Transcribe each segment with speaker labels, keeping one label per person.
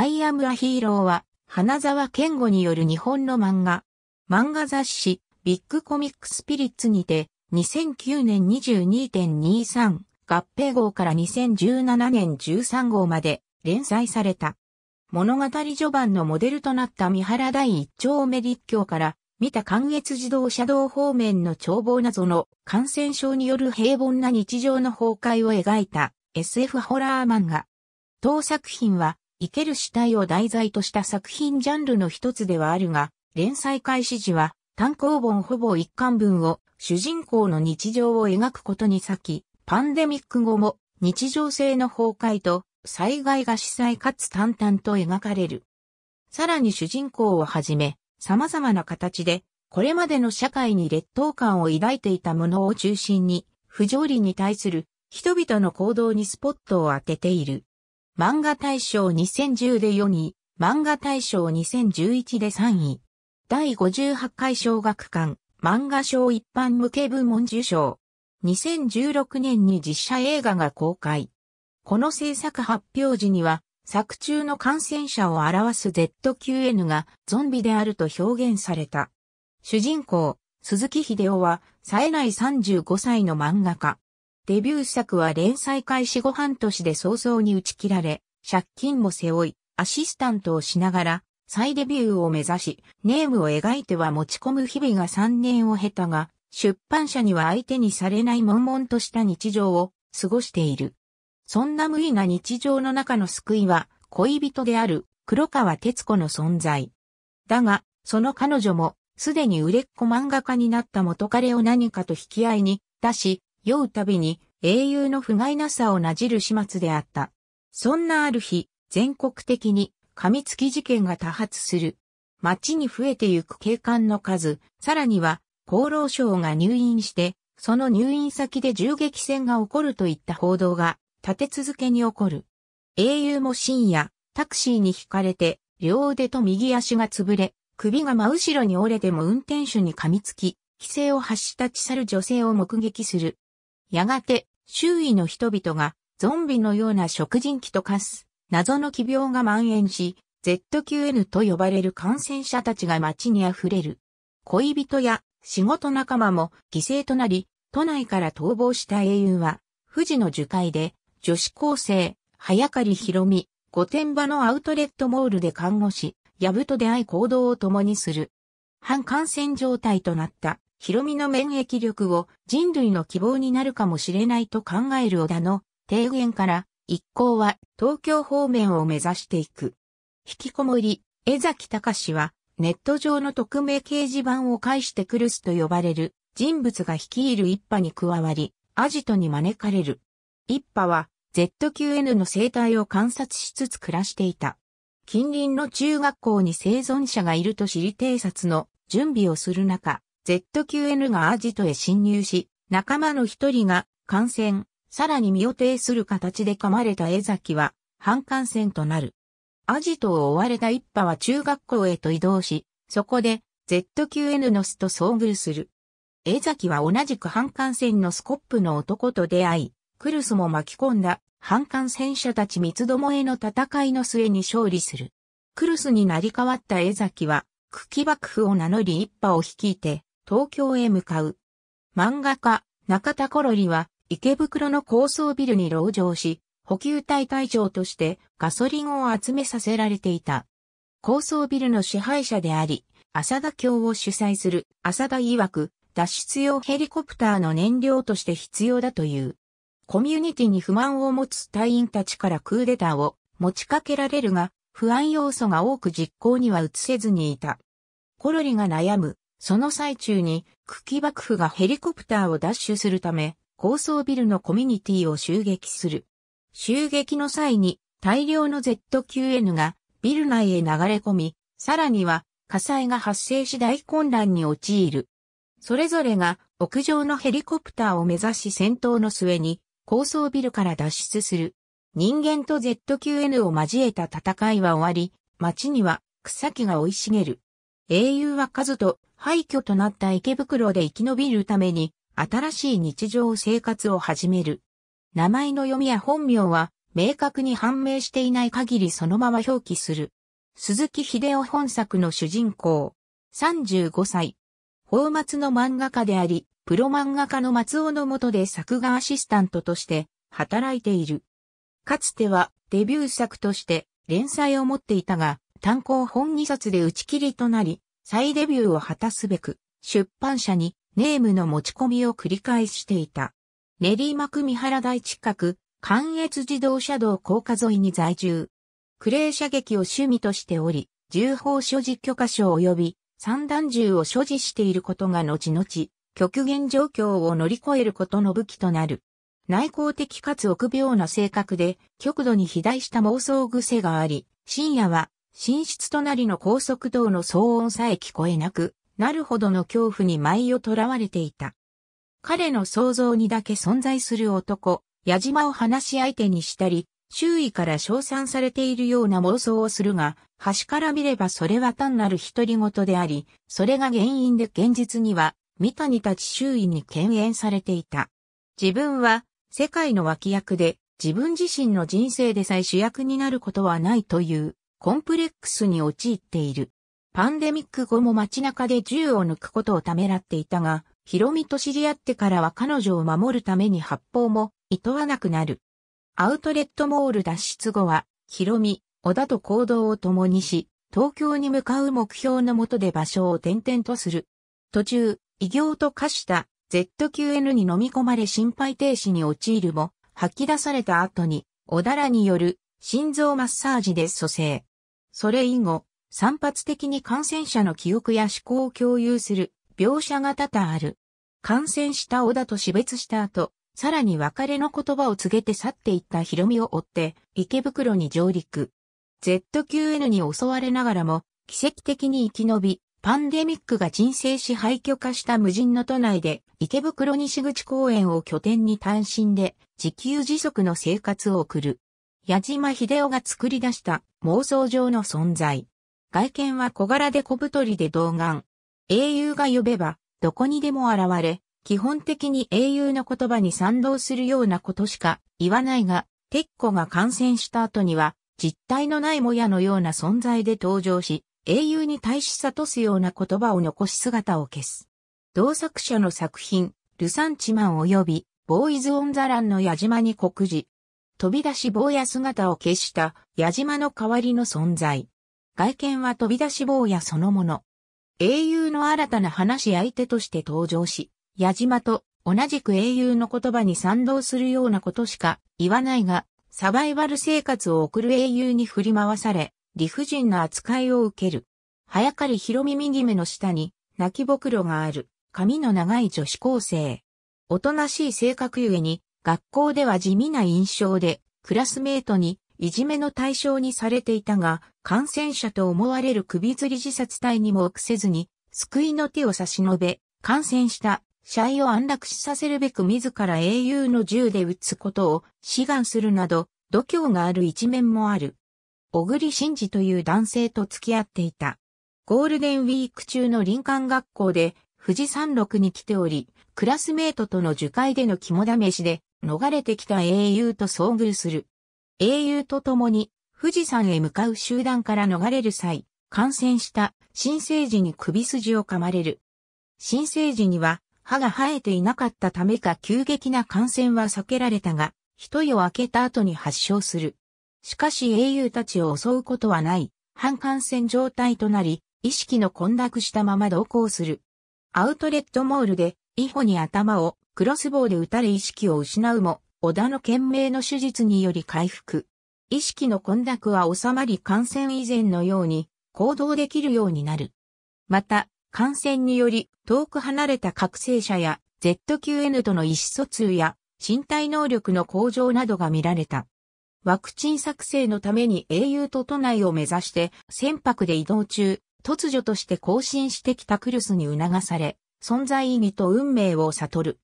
Speaker 1: アイアムアヒーローは、花沢健吾による日本の漫画、漫画雑誌、ビッグコミックスピリッツにて、2009年22.23合併号から2017年13号まで連載された。物語序盤のモデルとなった三原第一丁目立教から見た関越自動車道方面の眺望などの感染症による平凡な日常の崩壊を描いた SF ホラー漫画。当作品は生ける死体を題材とした作品ジャンルの一つではあるが、連載開始時は単行本ほぼ一巻分を主人公の日常を描くことに先、パンデミック後も日常性の崩壊と災害が司祭かつ淡々と描かれる。さらに主人公をはじめ、様々な形で、これまでの社会に劣等感を抱いていたものを中心に、不条理に対する人々の行動にスポットを当てている。漫画大賞2010で4位、漫画大賞2011で3位。第58回小学館、漫画賞一般向け部門受賞。2016年に実写映画が公開。この制作発表時には、作中の感染者を表す ZQN がゾンビであると表現された。主人公、鈴木秀夫は、冴えない35歳の漫画家。デビュー作は連載開始後半年で早々に打ち切られ、借金も背負い、アシスタントをしながら、再デビューを目指し、ネームを描いては持ち込む日々が3年を経たが、出版社には相手にされない悶々とした日常を過ごしている。そんな無意な日常の中の救いは、恋人である黒川哲子の存在。だが、その彼女も、すでに売れっ子漫画家になった元彼を何かと引き合いに出し、酔うたびに英雄の不甲斐なさをなじる始末であった。そんなある日、全国的に噛みつき事件が多発する。街に増えてゆく警官の数、さらには厚労省が入院して、その入院先で銃撃戦が起こるといった報道が立て続けに起こる。英雄も深夜、タクシーに惹かれて、両腕と右足が潰れ、首が真後ろに折れても運転手に噛みつき、規制を発したち去る女性を目撃する。やがて、周囲の人々が、ゾンビのような食人鬼と化す、謎の奇病が蔓延し、ZQN と呼ばれる感染者たちが街に溢れる。恋人や仕事仲間も犠牲となり、都内から逃亡した英雄は、富士の樹海で、女子高生、早刈ひろみ、御殿場のアウトレットモールで看護師、やぶと出会い行動を共にする。反感染状態となったヒロミの免疫力を人類の希望になるかもしれないと考える織田の提言から一行は東京方面を目指していく。引きこもり、江崎隆はネット上の匿名掲示板を介してクルスと呼ばれる人物が率いる一派に加わり、アジトに招かれる。一派は ZQN の生態を観察しつつ暮らしていた。近隣の中学校に生存者がいると知り偵察の準備をする中、ZQN がアジトへ侵入し、仲間の一人が感染、さらに身を挺する形で噛まれた江崎は、反感染となる。アジトを追われた一派は中学校へと移動し、そこで ZQN のスと遭遇する。江崎は同じく反感染のスコップの男と出会い、クルスも巻き込んだ反感染者たち三つどもへの戦いの末に勝利する。クルスになり変わった江崎は、茎幕府を名乗り一派を率いて、東京へ向かう。漫画家、中田コロリは、池袋の高層ビルに籠城し、補給隊隊長としてガソリンを集めさせられていた。高層ビルの支配者であり、浅田教を主催する浅田曰く、脱出用ヘリコプターの燃料として必要だという。コミュニティに不満を持つ隊員たちからクーデターを持ちかけられるが、不安要素が多く実行には移せずにいた。コロリが悩むその最中に、茎幕府がヘリコプターを奪取するため、高層ビルのコミュニティを襲撃する。襲撃の際に、大量の ZQN がビル内へ流れ込み、さらには火災が発生し大混乱に陥る。それぞれが屋上のヘリコプターを目指し戦闘の末に高層ビルから脱出する。人間と ZQN を交えた戦いは終わり、街には草木が生い茂る。英雄は数と廃墟となった池袋で生き延びるために、新しい日常生活を始める。名前の読みや本名は、明確に判明していない限りそのまま表記する。鈴木秀夫本作の主人公。35歳。宝松の漫画家であり、プロ漫画家の松尾の下で作画アシスタントとして働いている。かつてはデビュー作として連載を持っていたが、単行本2冊で打ち切りとなり、再デビューを果たすべく、出版社にネームの持ち込みを繰り返していた。練馬区三原台近く、関越自動車道高架沿いに在住。クレー射撃を趣味としており、銃砲所持許可証及び散弾銃を所持していることが後々、極限状況を乗り越えることの武器となる。内向的かつ臆病な性格で、極度に肥大した妄想癖があり、深夜は寝室隣の高速道の騒音さえ聞こえなくなるほどの恐怖に舞をとらわれていた。彼の想像にだけ存在する男、矢島を話し相手にしたり、周囲から称賛されているような妄想をするが、端から見ればそれは単なる独り言であり、それが原因で現実には、三谷たち周囲に敬遠されていた。自分は、世界の脇役で、自分自身の人生でさえ主役になることはないという、コンプレックスに陥っている。パンデミック後も街中で銃を抜くことをためらっていたが、ヒロミと知り合ってからは彼女を守るために発砲も厭わなくなる。アウトレットモール脱出後は、ヒロミ、小田と行動を共にし、東京に向かう目標のもとで場所を転々とする。途中、異業と化した ZQN に飲み込まれ心肺停止に陥るも、吐き出された後に、小田らによる心臓マッサージで蘇生。それ以後、散発的に感染者の記憶や思考を共有する描写が多々ある。感染した小田と死別した後、さらに別れの言葉を告げて去っていったヒロミを追って池袋に上陸。ZQN に襲われながらも奇跡的に生き延び、パンデミックが鎮静し廃墟化した無人の都内で池袋西口公園を拠点に単身で自給自足の生活を送る。矢島秀夫が作り出した妄想上の存在。外見は小柄で小太りで童顔。英雄が呼べば、どこにでも現れ、基本的に英雄の言葉に賛同するようなことしか言わないが、鉄ッが感染した後には、実体のないもやのような存在で登場し、英雄に対し悟すような言葉を残し姿を消す。同作者の作品、ルサンチマン及び、ボーイズ・オン・ザ・ランの矢島に告示、飛び出し坊や姿を消した矢島の代わりの存在。外見は飛び出し坊やそのもの。英雄の新たな話し相手として登場し、矢島と同じく英雄の言葉に賛同するようなことしか言わないが、サバイバル生活を送る英雄に振り回され、理不尽な扱いを受ける。早刈り広耳耳の下に、泣きぼくろがある、髪の長い女子高生。おとなしい性格ゆえに、学校では地味な印象で、クラスメートにいじめの対象にされていたが、感染者と思われる首吊り自殺体にも臆せずに、救いの手を差し伸べ、感染した社員を安楽死させるべく自ら英雄の銃で撃つことを志願するなど、度胸がある一面もある。小栗慎治という男性と付き合っていた。ゴールデンウィーク中の林間学校で富士山麓に来ており、クラスメートとの樹海での肝試しで逃れてきた英雄と遭遇する。英雄と共に富士山へ向かう集団から逃れる際、感染した新生児に首筋を噛まれる。新生児には歯が生えていなかったためか急激な感染は避けられたが、一夜を明けた後に発症する。しかし英雄たちを襲うことはない、半感染状態となり、意識の混濁したまま同行する。アウトレットモールで、イホに頭をクロスボウで打たれ意識を失うも、小田の懸命の手術により回復。意識の混濁は収まり感染以前のように行動できるようになる。また、感染により遠く離れた覚醒者や ZQN との意思疎通や身体能力の向上などが見られた。ワクチン作成のために英雄と都内を目指して船舶で移動中、突如として更新してきたクルスに促され、存在意義と運命を悟る。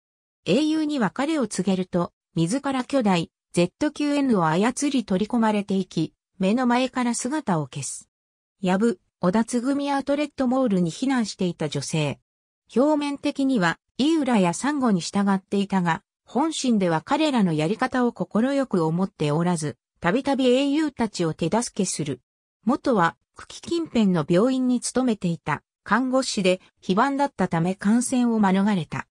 Speaker 1: 英雄に別れを告げると、自ら巨大、ZQN を操り取り込まれていき、目の前から姿を消す。やぶ、小田つぐみアウトレットモールに避難していた女性。表面的には、イウラやサンゴに従っていたが、本心では彼らのやり方を心よく思っておらず、たびたび英雄たちを手助けする。元は、久喜近辺の病院に勤めていた看護師で、非番だったため感染を免れた。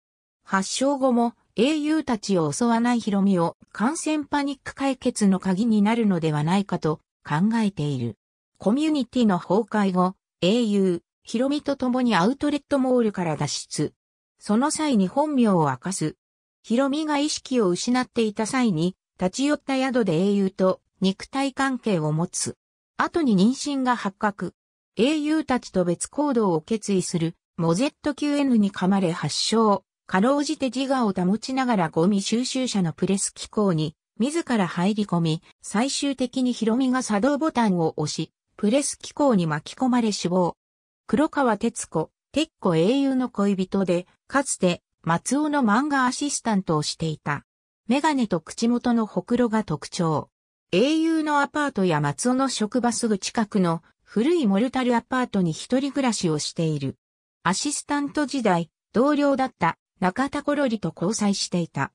Speaker 1: 発症後も英雄たちを襲わないヒロミを感染パニック解決の鍵になるのではないかと考えている。コミュニティの崩壊後、英雄、ヒロミと共にアウトレットモールから脱出。その際に本名を明かす。ヒロミが意識を失っていた際に、立ち寄った宿で英雄と肉体関係を持つ。後に妊娠が発覚。英雄たちと別行動を決意する、モゼット QN に噛まれ発症。かろうじて自我を保ちながらゴミ収集車のプレス機構に自ら入り込み、最終的にヒロミが作動ボタンを押し、プレス機構に巻き込まれ死亡。黒川哲子、鉄子英雄の恋人で、かつて松尾の漫画アシスタントをしていた。メガネと口元のほくろが特徴。英雄のアパートや松尾の職場すぐ近くの古いモルタルアパートに一人暮らしをしている。アシスタント時代、同僚だった中田コロリと交際していた。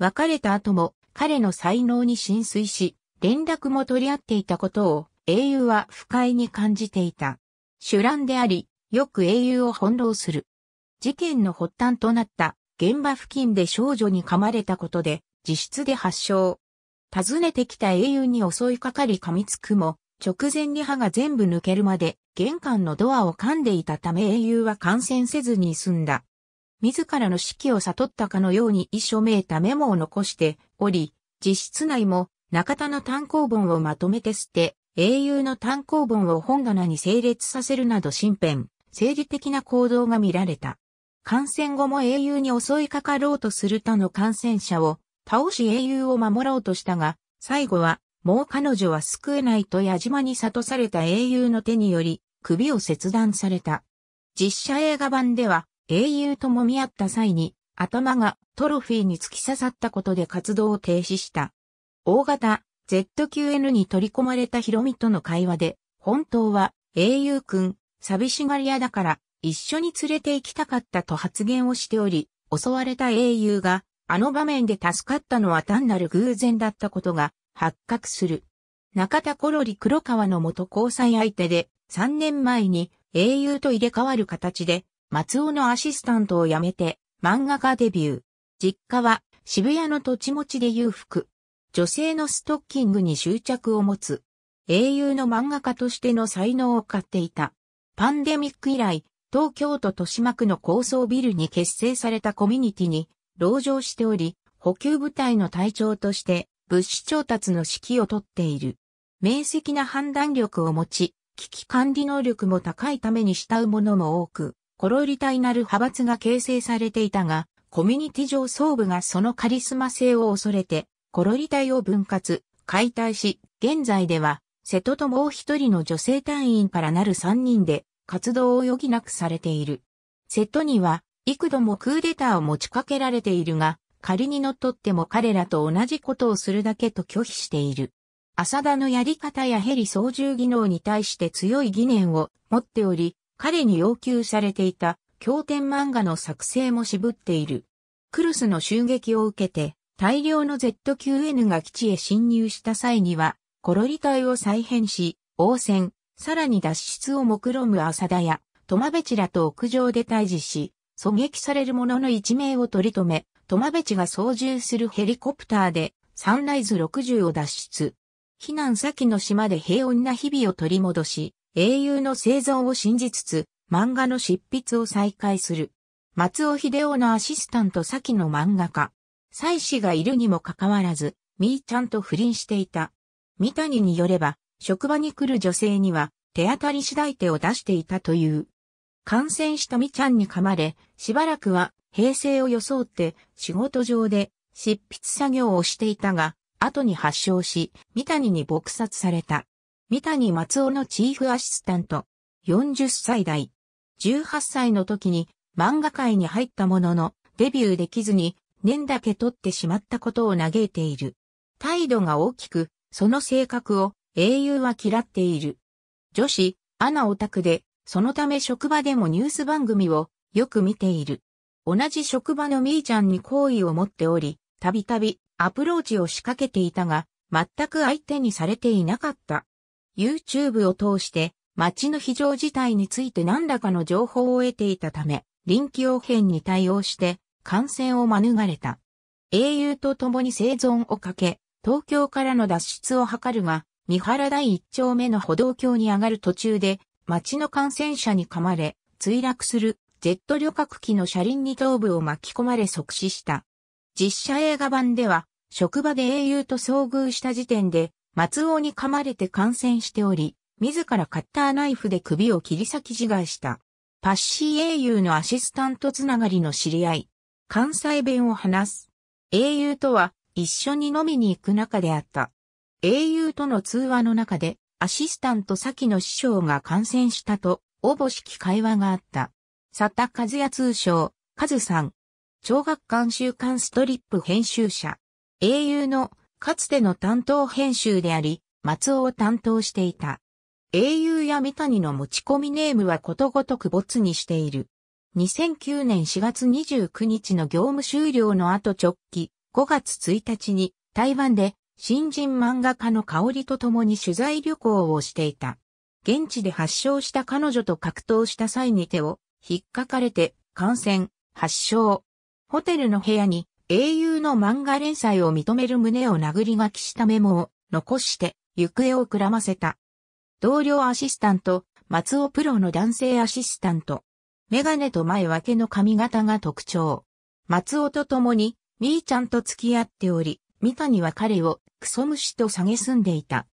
Speaker 1: 別れた後も彼の才能に浸水し、連絡も取り合っていたことを英雄は不快に感じていた。主乱であり、よく英雄を翻弄する。事件の発端となった現場付近で少女に噛まれたことで自室で発症。訪ねてきた英雄に襲いかかり噛みつくも、直前に歯が全部抜けるまで玄関のドアを噛んでいたため英雄は感染せずに済んだ。自らの指揮を悟ったかのように遺書めいたメモを残しており、実質内も中田の単行本をまとめて捨て、英雄の単行本を本棚に整列させるなど新編、政治的な行動が見られた。感染後も英雄に襲いかかろうとする他の感染者を倒し英雄を守ろうとしたが、最後はもう彼女は救えないと矢島に悟された英雄の手により首を切断された。実写映画版では英雄ともみ合った際に、頭がトロフィーに突き刺さったことで活動を停止した。大型 ZQN に取り込まれたヒロミとの会話で、本当は英雄くん、寂しがり屋だから一緒に連れて行きたかったと発言をしており、襲われた英雄があの場面で助かったのは単なる偶然だったことが発覚する。中田コロリ黒川の元交際相手で3年前に英雄と入れ替わる形で松尾のアシスタントを辞めて漫画家デビュー。実家は渋谷の土地持ちで裕福。女性のストッキングに執着を持つ。英雄の漫画家としての才能を買っていた。パンデミック以来、東京都豊島区の高層ビルに結成されたコミュニティに、籠城しており、補給部隊の隊長として物資調達の指揮をとっている。明晰な判断力を持ち、危機管理能力も高いために慕う者も多く、コロリ隊なる派閥が形成されていたが、コミュニティ上層部がそのカリスマ性を恐れて、コロリ隊を分割、解体し、現在では、瀬戸ともう一人の女性隊員からなる三人で、活動を余儀なくされている。瀬戸には、幾度もクーデターを持ちかけられているが、仮に乗っ取っても彼らと同じことをするだけと拒否している。浅田のやり方やヘリ操縦技能に対して強い疑念を持っており、彼に要求されていた経典漫画の作成も渋っている。クルスの襲撃を受けて、大量の ZQN が基地へ侵入した際には、コロリ隊を再編し、応戦、さらに脱出を目論む浅田や、トマベチらと屋上で対峙し、狙撃される者の一命を取り留め、トマベチが操縦するヘリコプターで、サンライズ60を脱出。避難先の島で平穏な日々を取り戻し、英雄の生存を信じつつ、漫画の執筆を再開する。松尾秀夫のアシスタント先の漫画家。妻子がいるにもかかわらず、みーちゃんと不倫していた。三谷によれば、職場に来る女性には、手当たり次第手を出していたという。感染したみちゃんに噛まれ、しばらくは平成を装って仕事上で執筆作業をしていたが、後に発症し、三谷に撲殺された。三谷松尾のチーフアシスタント。40歳代。18歳の時に漫画界に入ったものの、デビューできずに年だけ取ってしまったことを嘆いている。態度が大きく、その性格を英雄は嫌っている。女子、アナオタクで、そのため職場でもニュース番組をよく見ている。同じ職場のみーちゃんに好意を持っており、たびたびアプローチを仕掛けていたが、全く相手にされていなかった。YouTube を通して街の非常事態について何らかの情報を得ていたため、臨機応変に対応して感染を免れた。英雄と共に生存をかけ、東京からの脱出を図るが、三原第一丁目の歩道橋に上がる途中で、街の感染者に噛まれ、墜落するジェット旅客機の車輪に頭部を巻き込まれ即死した。実写映画版では、職場で英雄と遭遇した時点で、松尾に噛まれて感染しており、自らカッターナイフで首を切り裂き自害した。パッシー英雄のアシスタントつながりの知り合い、関西弁を話す。英雄とは一緒に飲みに行く中であった。英雄との通話の中で、アシスタント先の師匠が感染したと、おぼしき会話があった。佐田和也通称、和さん。聴学館週刊ストリップ編集者。英雄のかつての担当編集であり、松尾を担当していた。英雄や三谷の持ち込みネームはことごとく没にしている。2009年4月29日の業務終了の後直帰、5月1日に台湾で新人漫画家の香りと共に取材旅行をしていた。現地で発症した彼女と格闘した際に手を引っかかれて感染、発症。ホテルの部屋に英雄の漫画連載を認める旨を殴り書きしたメモを残して行方をくらませた。同僚アシスタント、松尾プロの男性アシスタント。メガネと前分けの髪型が特徴。松尾と共に、みーちゃんと付き合っており、三谷は彼をクソ虫と蔑んでいた。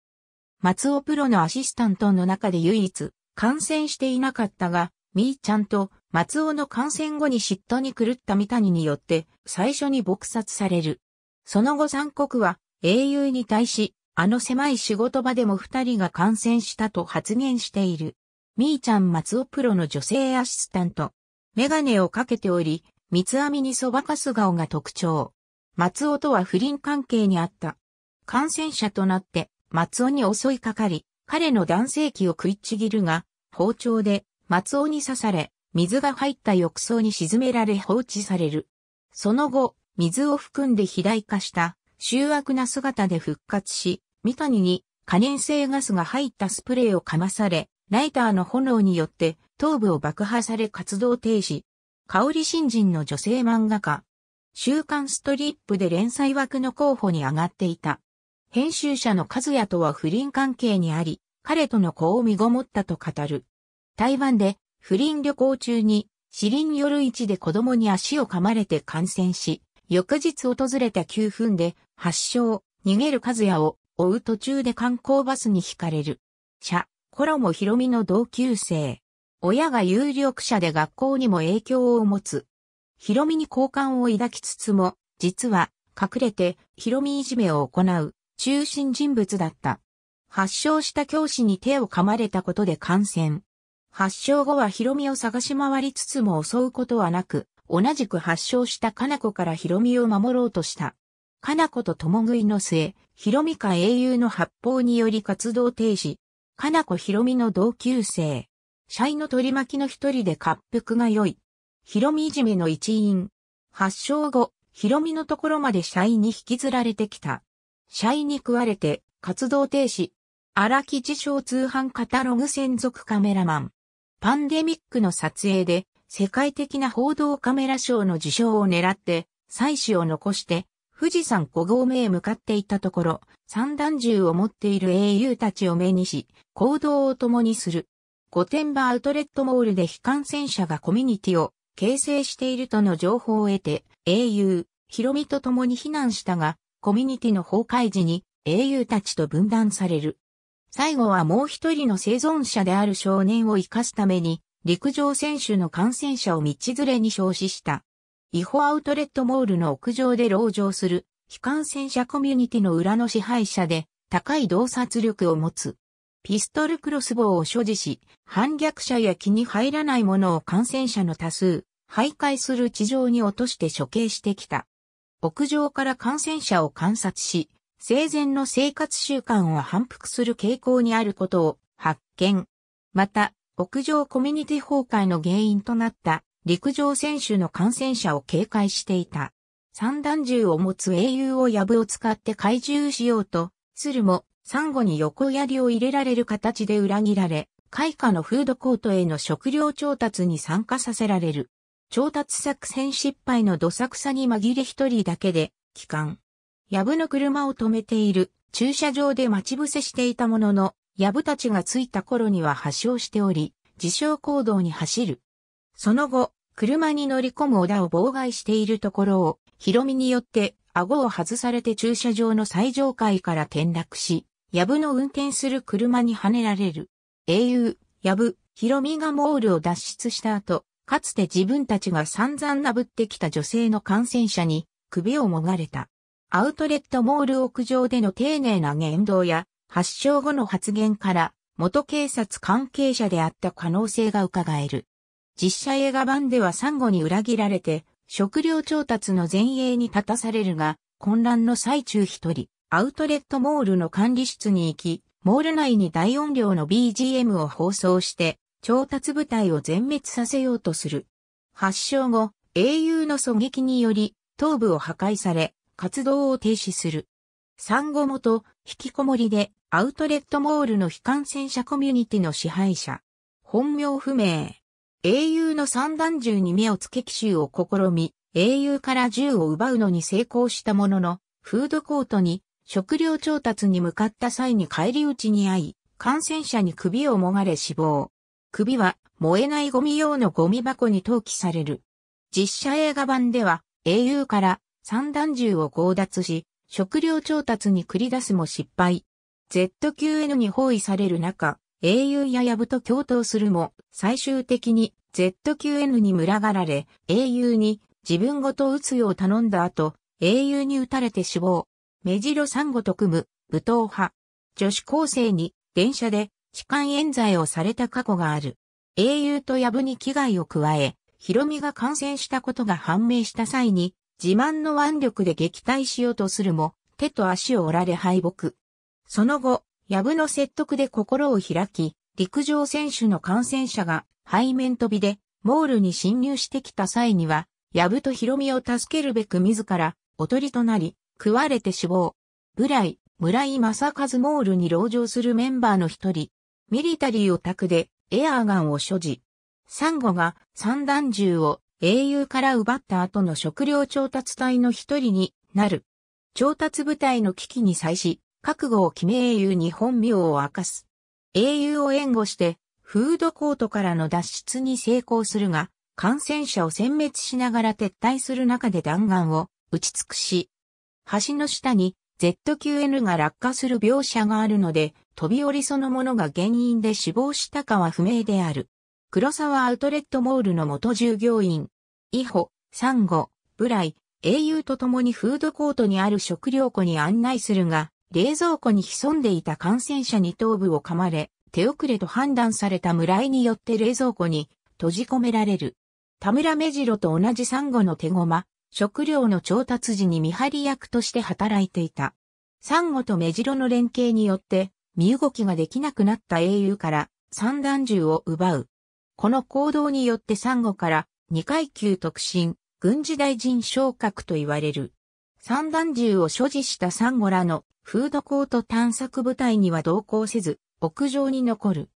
Speaker 1: 松尾プロのアシスタントの中で唯一、感染していなかったが、みーちゃんと松尾の感染後に嫉妬に狂った三谷によって最初に撲殺される。その後三国は英雄に対し、あの狭い仕事場でも二人が感染したと発言している。みーちゃん松尾プロの女性アシスタント。メガネをかけており、三つ編みにそばかす顔が特徴。松尾とは不倫関係にあった。感染者となって松尾に襲いかかり、彼の男性器を食いちぎるが、包丁で松尾に刺され、水が入った浴槽に沈められ放置される。その後、水を含んで肥大化した醜悪な姿で復活し、三谷に可燃性ガスが入ったスプレーをかまされ、ライターの炎によって頭部を爆破され活動停止。香り新人の女性漫画家。週刊ストリップで連載枠の候補に上がっていた。編集者の和也とは不倫関係にあり、彼との子を身ごもったと語る。台湾で不倫旅行中に死輪夜市で子供に足を噛まれて感染し、翌日訪れた9分で発症、逃げる和也を追う途中で観光バスに惹かれる。社、コロもヒロミの同級生。親が有力者で学校にも影響を持つ。ヒロミに好感を抱きつつも、実は隠れてヒロミいじめを行う中心人物だった。発症した教師に手を噛まれたことで感染。発症後はヒロミを探し回りつつも襲うことはなく、同じく発症したカナコからヒロミを守ろうとした。カナコと共食いの末、ヒロミか英雄の発砲により活動停止。カナコヒロミの同級生。シャイの取り巻きの一人で滑腹が良い。ヒロミいじめの一員。発症後、ヒロミのところまでシャイに引きずられてきた。シャイに食われて、活動停止。荒木自称通販カタログ専属カメラマン。パンデミックの撮影で世界的な報道カメラ賞の受賞を狙って祭祀を残して富士山5合目へ向かっていったところ、散弾銃を持っている英雄たちを目にし、行動を共にする。御殿場アウトレットモールで非感染者がコミュニティを形成しているとの情報を得て、英雄、ヒロミと共に避難したが、コミュニティの崩壊時に英雄たちと分断される。最後はもう一人の生存者である少年を生かすために、陸上選手の感染者を道連れに消死した。違法アウトレットモールの屋上で籠城する、非感染者コミュニティの裏の支配者で、高い洞察力を持つ。ピストルクロスボを所持し、反逆者や気に入らないものを感染者の多数、徘徊する地上に落として処刑してきた。屋上から感染者を観察し、生前の生活習慣を反復する傾向にあることを発見。また、屋上コミュニティ崩壊の原因となった陸上選手の感染者を警戒していた。散弾銃を持つ英雄を藪を使って怪獣しようと、鶴も、サンゴに横槍を入れられる形で裏切られ、開花のフードコートへの食料調達に参加させられる。調達作戦失敗のどさくさに紛れ一人だけで、帰還。ヤブの車を止めている駐車場で待ち伏せしていたものの、ヤブたちが着いた頃には発症しており、自傷行動に走る。その後、車に乗り込む小田を妨害しているところを、ヒロミによって顎を外されて駐車場の最上階から転落し、ヤブの運転する車にはねられる。英雄、ヤブ、ヒロミがモールを脱出した後、かつて自分たちが散々殴ってきた女性の感染者に首をもがれた。アウトレットモール屋上での丁寧な言動や、発症後の発言から、元警察関係者であった可能性が伺える。実写映画版ではサンゴに裏切られて、食料調達の前衛に立たされるが、混乱の最中一人、アウトレットモールの管理室に行き、モール内に大音量の BGM を放送して、調達部隊を全滅させようとする。発症後、英雄の狙撃により、頭部を破壊され、活動を停止する。産後もと、引きこもりで、アウトレットモールの非感染者コミュニティの支配者。本名不明。英雄の散弾銃に目をつけ奇襲を試み、英雄から銃を奪うのに成功したものの、フードコートに食料調達に向かった際に帰り討ちに遭い、感染者に首をもがれ死亡。首は燃えないゴミ用のゴミ箱に投棄される。実写映画版では英雄から三段銃を強奪し、食料調達に繰り出すも失敗。ZQN に包囲される中、英雄やヤブと共闘するも、最終的に ZQN に群がられ、英雄に自分ごと撃つよう頼んだ後、英雄に撃たれて死亡。目白産後と組む、武闘派。女子高生に電車で痴漢冤罪をされた過去がある。英雄とヤブに危害を加え、ヒロミが感染したことが判明した際に、自慢の腕力で撃退しようとするも、手と足を折られ敗北。その後、ヤブの説得で心を開き、陸上選手の感染者が背面飛びでモールに侵入してきた際には、ヤブとヒロミを助けるべく自ら、おとりとなり、食われて死亡。ブライ、村井正和モールに籠城するメンバーの一人、ミリタリーオタクでエアーガンを所持。サンゴが散弾銃を英雄から奪った後の食料調達隊の一人になる。調達部隊の危機に際し、覚悟を決め英雄に本名を明かす。英雄を援護して、フードコートからの脱出に成功するが、感染者を殲滅しながら撤退する中で弾丸を打ち尽くし、橋の下に ZQN が落下する描写があるので、飛び降りそのものが原因で死亡したかは不明である。黒沢アウトレットモールの元従業員、イホ、サンゴ、ブライ、英雄と共にフードコートにある食料庫に案内するが、冷蔵庫に潜んでいた感染者に頭部を噛まれ、手遅れと判断された村井によって冷蔵庫に閉じ込められる。田村目白と同じサンゴの手駒、食料の調達時に見張り役として働いていた。サンゴと目白の連携によって、身動きができなくなった英雄から散弾銃を奪う。この行動によってサンゴから2階級特進、軍事大臣昇格と言われる。散弾銃を所持したサンゴらのフードコート探索部隊には同行せず、屋上に残る。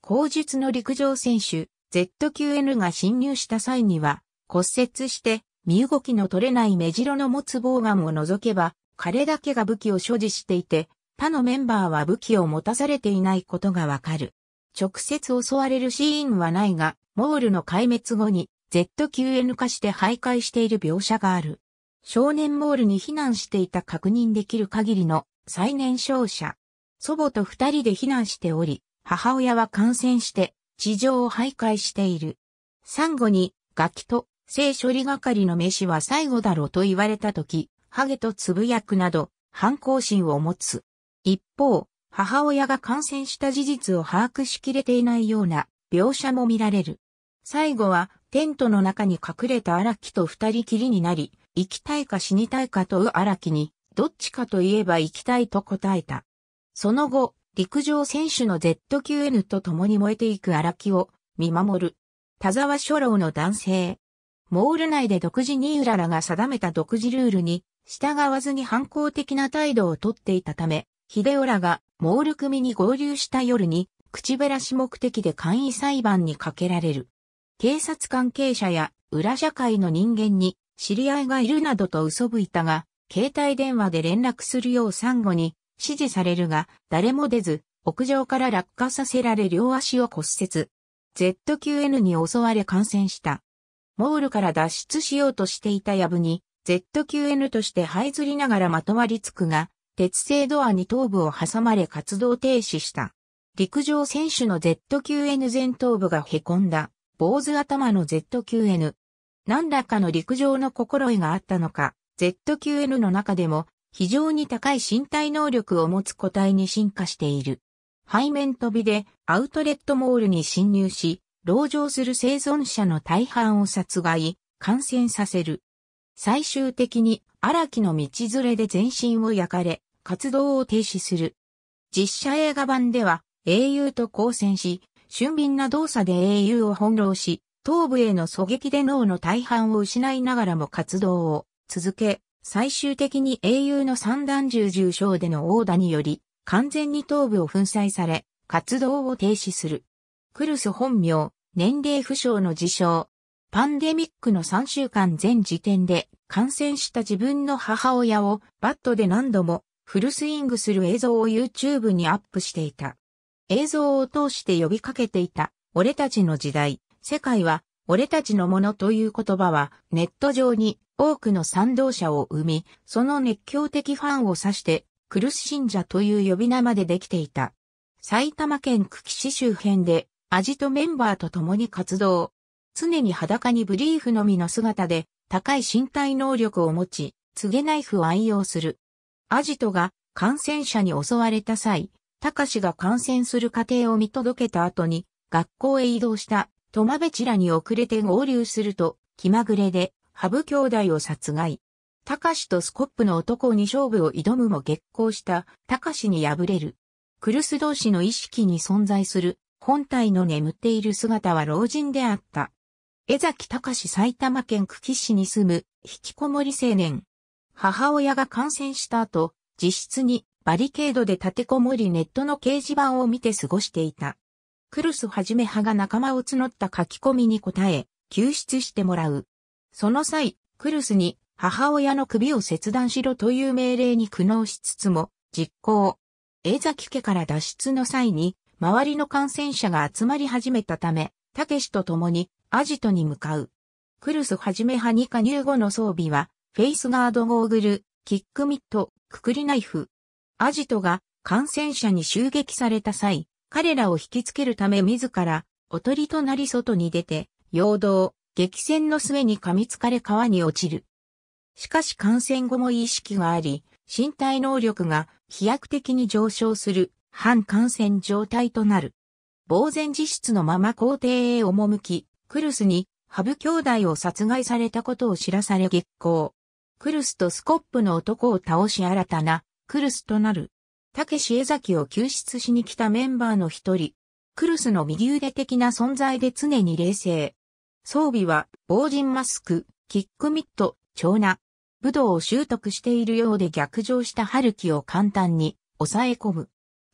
Speaker 1: 後述の陸上選手、ZQN が侵入した際には、骨折して身動きの取れない目白の持つ棒ガンを除けば、彼だけが武器を所持していて、他のメンバーは武器を持たされていないことがわかる。直接襲われるシーンはないが、モールの壊滅後に ZQN 化して徘徊している描写がある。少年モールに避難していた確認できる限りの最年少者。祖母と二人で避難しており、母親は感染して地上を徘徊している。産後にガキと性処理係の飯は最後だろうと言われた時、ハゲとつぶやくなど反抗心を持つ。一方、母親が感染した事実を把握しきれていないような描写も見られる。最後は、テントの中に隠れた荒木と二人きりになり、生きたいか死にたいか問う荒木に、どっちかといえば生きたいと答えた。その後、陸上選手の ZQN と共に燃えていく荒木を見守る。田沢初老の男性。モール内で独自にうららが定めた独自ルールに従わずに反抗的な態度をとっていたため、秀オらがモール組に合流した夜に、口減らし目的で簡易裁判にかけられる。警察関係者や裏社会の人間に知り合いがいるなどと嘘吹いたが、携帯電話で連絡するようサンゴに指示されるが、誰も出ず、屋上から落下させられ両足を骨折。ZQN に襲われ感染した。モールから脱出しようとしていたヤブに、ZQN として這いずりながらまとわりつくが、鉄製ドアに頭部を挟まれ活動停止した。陸上選手の ZQN 前頭部が凹んだ、坊主頭の ZQN。何らかの陸上の心得があったのか、ZQN の中でも非常に高い身体能力を持つ個体に進化している。背面飛びでアウトレットモールに侵入し、籠城する生存者の大半を殺害、感染させる。最終的に荒木の道連れで全身を焼かれ、活動を停止する。実写映画版では、英雄と交戦し、俊敏な動作で英雄を翻弄し、頭部への狙撃で脳の大半を失いながらも活動を続け、最終的に英雄の三段銃重傷での殴打により、完全に頭部を粉砕され、活動を停止する。クルス本名、年齢不詳の自称。パンデミックの3週間前時点で感染した自分の母親をバットで何度もフルスイングする映像を YouTube にアップしていた。映像を通して呼びかけていた、俺たちの時代、世界は、俺たちのものという言葉は、ネット上に多くの賛同者を生み、その熱狂的ファンを指して、クルス信者という呼び名までできていた。埼玉県久喜市周辺で、アジトメンバーと共に活動。常に裸にブリーフのみの姿で、高い身体能力を持ち、告げナイフを愛用する。アジトが感染者に襲われた際、カシが感染する過程を見届けた後に、学校へ移動した、トマベチらに遅れて合流すると、気まぐれで、ハブ兄弟を殺害。カシとスコップの男に勝負を挑むも激光したカシに敗れる。クルス同士の意識に存在する本体の眠っている姿は老人であった。江崎隆埼玉県久喜市に住む引きこもり青年。母親が感染した後、自室にバリケードで立てこもりネットの掲示板を見て過ごしていた。クルスはじめ派が仲間を募った書き込みに応え、救出してもらう。その際、クルスに母親の首を切断しろという命令に苦悩しつつも、実行。江崎家から脱出の際に、周りの感染者が集まり始めたため、たけしと共にアジトに向かう。クルスはじめ派に加入後の装備は、フェイスガードゴーグル、キックミット、くくりナイフ。アジトが感染者に襲撃された際、彼らを引きつけるため自ら、おとりとなり外に出て、陽動、激戦の末に噛みつかれ川に落ちる。しかし感染後も意識があり、身体能力が飛躍的に上昇する、反感染状態となる。呆然自失のまま皇帝へ赴き、クルスに、ハブ兄弟を殺害されたことを知らされ激行。クルスとスコップの男を倒し新たな、クルスとなる。たけし江崎を救出しに来たメンバーの一人、クルスの右腕的な存在で常に冷静。装備は、防塵マスク、キックミット、長な。武道を習得しているようで逆上した春樹を簡単に抑え込む。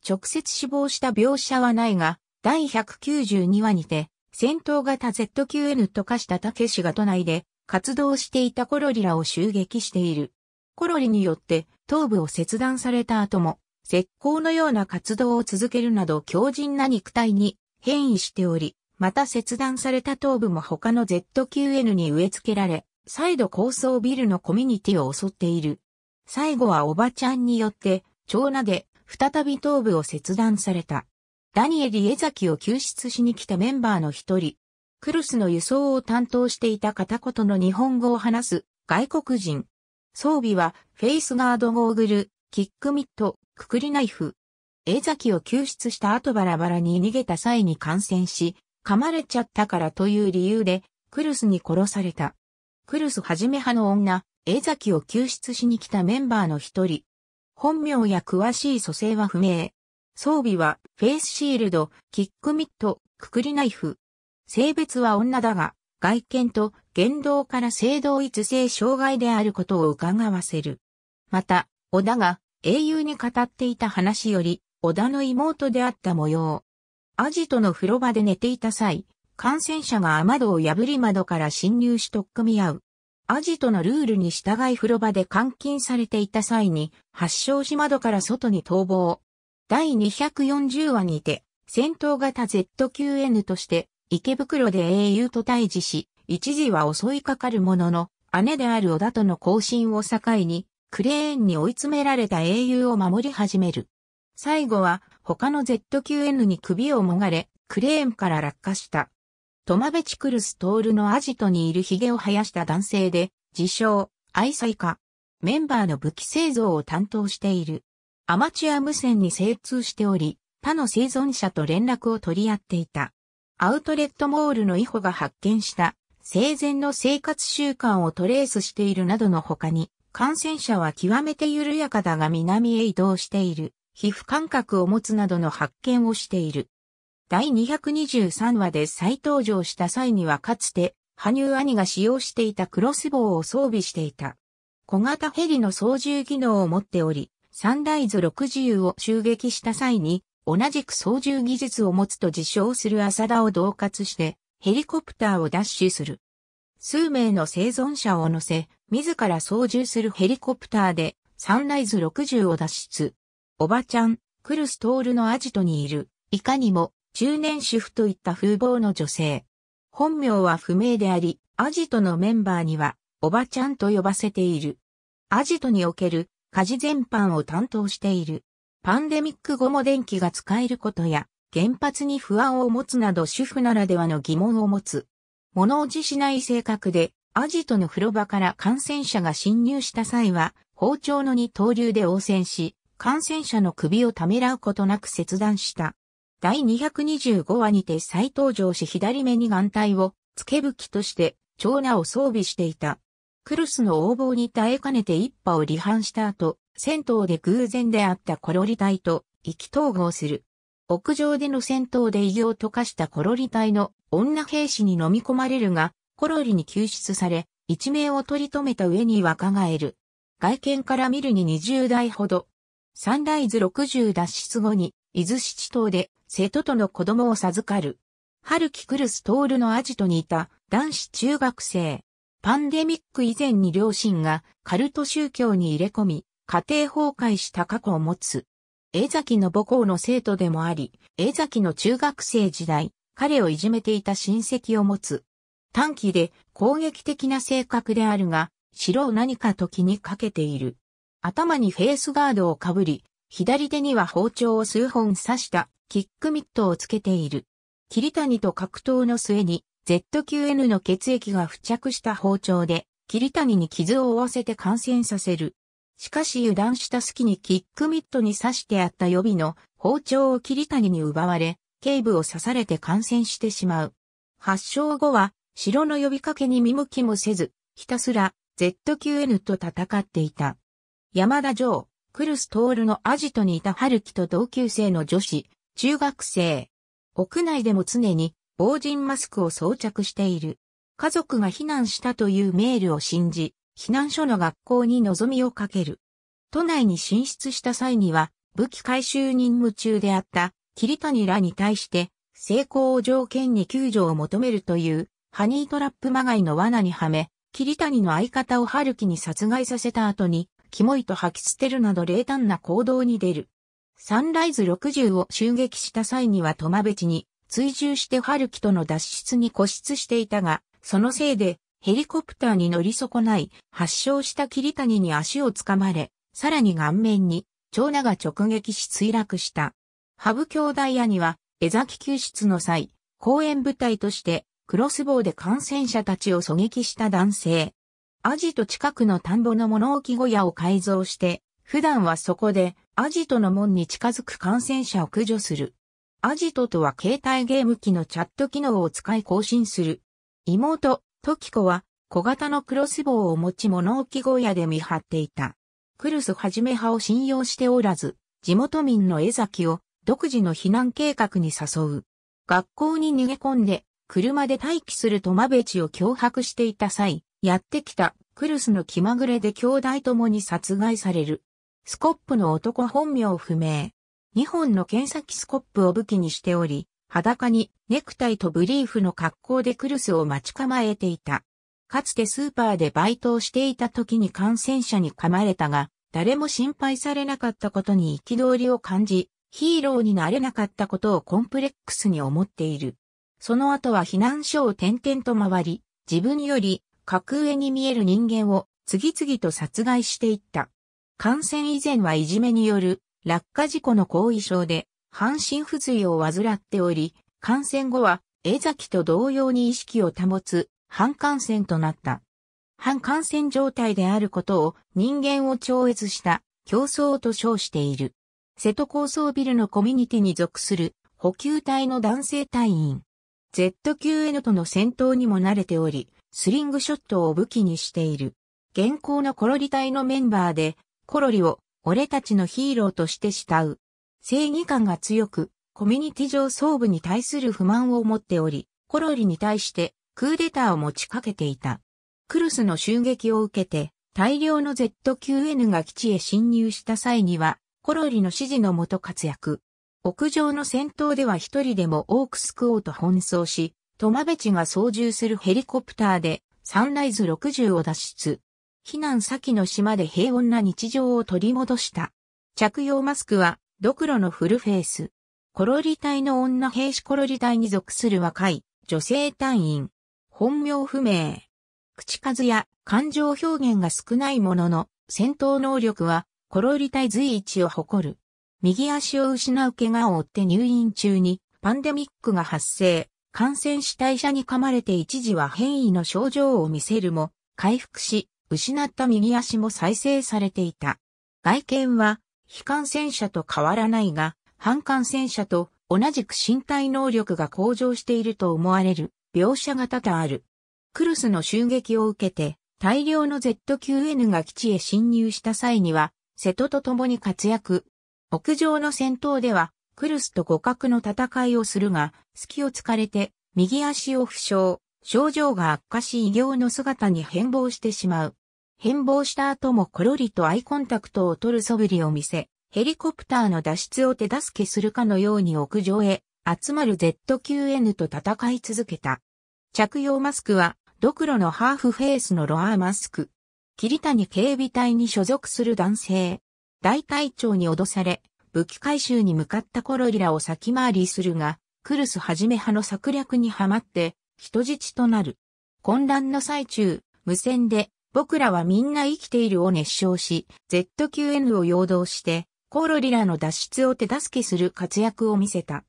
Speaker 1: 直接死亡した描写はないが、第192話にて、戦闘型 ZQN と化したたけしが都内で活動していたコロリらを襲撃している。コロリによって頭部を切断された後も、石膏のような活動を続けるなど強靭な肉体に変異しており、また切断された頭部も他の ZQN に植え付けられ、再度高層ビルのコミュニティを襲っている。最後はおばちゃんによって、長名で再び頭部を切断された。ダニエリ・エザキを救出しに来たメンバーの一人、クルスの輸送を担当していた片言の日本語を話す外国人。装備はフェイスガードゴーグル、キックミット、くくりナイフ。江崎を救出した後バラバラに逃げた際に感染し、噛まれちゃったからという理由で、クルスに殺された。クルスはじめ派の女、江崎を救出しに来たメンバーの一人。本名や詳しい蘇生は不明。装備は、フェイスシールド、キックミット、くくりナイフ。性別は女だが、外見と言動から性同一性障害であることを伺わせる。また、織田が英雄に語っていた話より、織田の妹であった模様。アジトの風呂場で寝ていた際、感染者が雨戸を破り窓から侵入し取っ組み合う。アジトのルールに従い風呂場で監禁されていた際に、発症し窓から外に逃亡。第240話にて、戦闘型 ZQN として池袋で英雄と対峙し、一時は襲いかかるものの、姉である織田との交信を境に、クレーンに追い詰められた英雄を守り始める。最後は、他の ZQN に首をもがれ、クレーンから落下した。トマベチクルストールのアジトにいる髭を生やした男性で、自称、愛妻家。メンバーの武器製造を担当している。アマチュア無線に精通しており、他の生存者と連絡を取り合っていた。アウトレットモールのイホが発見した生前の生活習慣をトレースしているなどの他に、感染者は極めて緩やかだが南へ移動している、皮膚感覚を持つなどの発見をしている。第223話で再登場した際にはかつて、羽生兄が使用していたクロスボウを装備していた。小型ヘリの操縦技能を持っており、三大図60を襲撃した際に同じく操縦技術を持つと自称する浅田を同活してヘリコプターを奪取する。数名の生存者を乗せ、自ら操縦するヘリコプターでサンライズ60を脱出。おばちゃん、クルストールのアジトにいる、いかにも中年主婦といった風貌の女性。本名は不明であり、アジトのメンバーには、おばちゃんと呼ばせている。アジトにおける家事全般を担当している。パンデミック後も電気が使えることや、原発に不安を持つなど主婦ならではの疑問を持つ。物落ちしない性格で、アジトの風呂場から感染者が侵入した際は、包丁の二刀流で応戦し、感染者の首をためらうことなく切断した。第225話にて再登場し左目に眼帯を、付け武器として、長男を装備していた。クルスの横暴に耐えかねて一派を離反した後、銭湯で偶然出会ったコロリ隊と意気統合する。屋上での戦闘で異形を溶かしたコロリ隊の女兵士に飲み込まれるが、コロリに救出され、一命を取り留めた上に若返る。外見から見るに20代ほど。サンライズ60脱出後に、伊豆七島で瀬戸との子供を授かる。春木クルストールのアジトにいた男子中学生。パンデミック以前に両親がカルト宗教に入れ込み、家庭崩壊した過去を持つ。江崎の母校の生徒でもあり、江崎の中学生時代、彼をいじめていた親戚を持つ。短期で攻撃的な性格であるが、白を何か時にかけている。頭にフェースガードをかぶり、左手には包丁を数本刺したキックミットをつけている。桐谷と格闘の末に ZQN の血液が付着した包丁で桐谷に傷を負わせて感染させる。しかし油断した隙にキックミットに刺してあった予備の包丁を桐谷に奪われ、警部を刺されて感染してしまう。発症後は、城の呼びかけに見向きもせず、ひたすら ZQN と戦っていた。山田城、クルストールのアジトにいた春樹と同級生の女子、中学生。屋内でも常に防塵マスクを装着している。家族が避難したというメールを信じ、避難所の学校に望みをかける。都内に進出した際には、武器回収任務中であった桐谷らに対して、成功を条件に救助を求めるという、ハニートラップまがいの罠にはめ、桐谷の相方を春樹に殺害させた後に、キモイと吐き捨てるなど冷淡な行動に出る。サンライズ60を襲撃した際にはトマベチに追従して春樹との脱出に固執していたが、そのせいでヘリコプターに乗り損ない、発症した桐谷に足をつかまれ、さらに顔面に、長男が直撃し墜落した。ハブ兄弟には、江崎救出の際、公演部隊として、クロスボウで感染者たちを狙撃した男性。アジト近くの田んぼの物置小屋を改造して、普段はそこで、アジトの門に近づく感染者を駆除する。アジトとは携帯ゲーム機のチャット機能を使い更新する。妹、キ子は小型のクロス棒を持ち物置小屋で見張っていた。クルスはじめ派を信用しておらず、地元民の江崎を独自の避難計画に誘う。学校に逃げ込んで、車で待機するとマベチを脅迫していた際、やってきたクルスの気まぐれで兄弟ともに殺害される。スコップの男本名不明。2本の剣先スコップを武器にしており、裸にネクタイとブリーフの格好でクルスを待ち構えていた。かつてスーパーでバイトをしていた時に感染者に噛まれたが、誰も心配されなかったことに憤りを感じ、ヒーローになれなかったことをコンプレックスに思っている。その後は避難所を転々と回り、自分より格上に見える人間を次々と殺害していった。感染以前はいじめによる落下事故の後遺症で半身不随を患っており、感染後は江崎と同様に意識を保つ、半感染となった。半感染状態であることを人間を超越した競争と称している。瀬戸高層ビルのコミュニティに属する補給隊の男性隊員。ZQN との戦闘にも慣れており、スリングショットを武器にしている。現行のコロリ隊のメンバーで、コロリを俺たちのヒーローとして慕う。正義感が強く、コミュニティ上層部に対する不満を持っており、コロリに対してクーデターを持ちかけていた。クルスの襲撃を受けて、大量の ZQN が基地へ侵入した際には、コロリの指示のもと活躍。屋上の戦闘では一人でも多く救おうと奔走し、トマベチが操縦するヘリコプターでサンライズ60を脱出。避難先の島で平穏な日常を取り戻した。着用マスクはドクロのフルフェイス。コロリ隊の女兵士コロリ隊に属する若い女性隊員。本名不明。口数や感情表現が少ないものの、戦闘能力はコロリ隊随一を誇る。右足を失う怪我を負って入院中にパンデミックが発生。感染死体者に噛まれて一時は変異の症状を見せるも、回復し、失った右足も再生されていた。外見は非感染者と変わらないが、反感染者と同じく身体能力が向上していると思われる描写が多々ある。クルスの襲撃を受けて大量の ZQN が基地へ侵入した際には、瀬戸と共に活躍。屋上の戦闘では、クルスと互角の戦いをするが、隙を突かれて、右足を負傷、症状が悪化し異形の姿に変貌してしまう。変貌した後もコロリとアイコンタクトを取る素振りを見せ、ヘリコプターの脱出を手助けするかのように屋上へ集まる ZQN と戦い続けた。着用マスクは、ドクロのハーフフェイスのロアーマスク。桐谷警備隊に所属する男性。大隊長に脅され、武器回収に向かったコロリラを先回りするが、クルスはじめ派の策略にはまって、人質となる。混乱の最中、無線で僕らはみんな生きているを熱唱し、ZQN を陽動して、コーロリラの脱出を手助けする活躍を見せた。